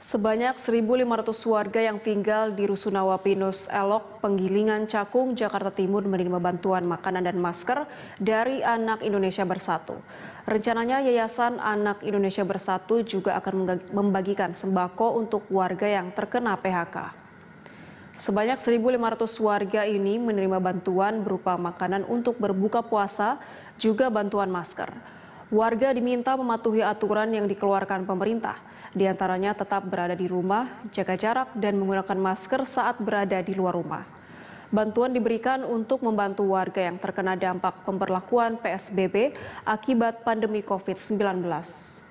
Sebanyak 1.500 warga yang tinggal di Rusunawa Pinus Elok, Penggilingan Cakung, Jakarta Timur menerima bantuan makanan dan masker dari Anak Indonesia Bersatu. Rencananya Yayasan Anak Indonesia Bersatu juga akan membagikan sembako untuk warga yang terkena PHK. Sebanyak 1.500 warga ini menerima bantuan berupa makanan untuk berbuka puasa, juga bantuan masker. Warga diminta mematuhi aturan yang dikeluarkan pemerintah, di antaranya tetap berada di rumah, jaga jarak, dan menggunakan masker saat berada di luar rumah. Bantuan diberikan untuk membantu warga yang terkena dampak pemberlakuan PSBB akibat pandemi COVID-19.